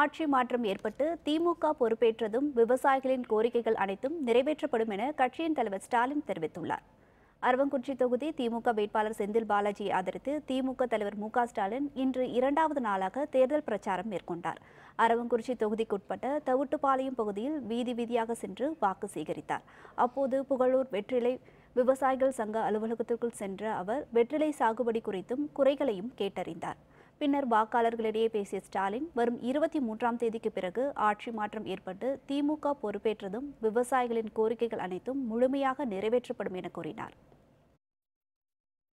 ஆட்சி மாற்றம் ஏற்பட்டு திமுக பொறுப்பேற்றதும் விவசாயிகளின் கோரிக்கைகள் அனைத்தும் நிறைவேற்றப்படும் என கட்சியின் தலைவர் ஸ்டாலின் தெரிவித்துள்ளார் அரவங்குறிச்சி தொகுதி திமுக வேட்பாளர் செந்தில் பாலாஜியை ஆதரித்து திமுக தலைவர் மு ஸ்டாலின் இன்று இரண்டாவது நாளாக தேர்தல் பிரச்சாரம் மேற்கொண்டார் அரவங்குறிச்சி தொகுதிக்குட்பட்ட தவுட்டுப்பாளையம் பகுதியில் வீதி வீதியாக சென்று வாக்கு சேகரித்தார் அப்போது புகழூர் வெற்றிலை விவசாயிகள் சங்க அலுவலகத்திற்குள் சென்ற அவர் வெற்றிலை சாகுபடி குறித்தும் குறைகளையும் கேட்டறிந்தார் பின்னர் வாக்காளர்களிடையே பேசிய ஸ்டாலின் வரும் இருபத்தி மூன்றாம் தேதிக்கு பிறகு ஆட்சி மாற்றம் ஏற்பட்டு திமுக பொறுப்பேற்றதும் விவசாயிகளின் கோரிக்கைகள் அனைத்தும் முழுமையாக நிறைவேற்றப்படும் என கூறினார்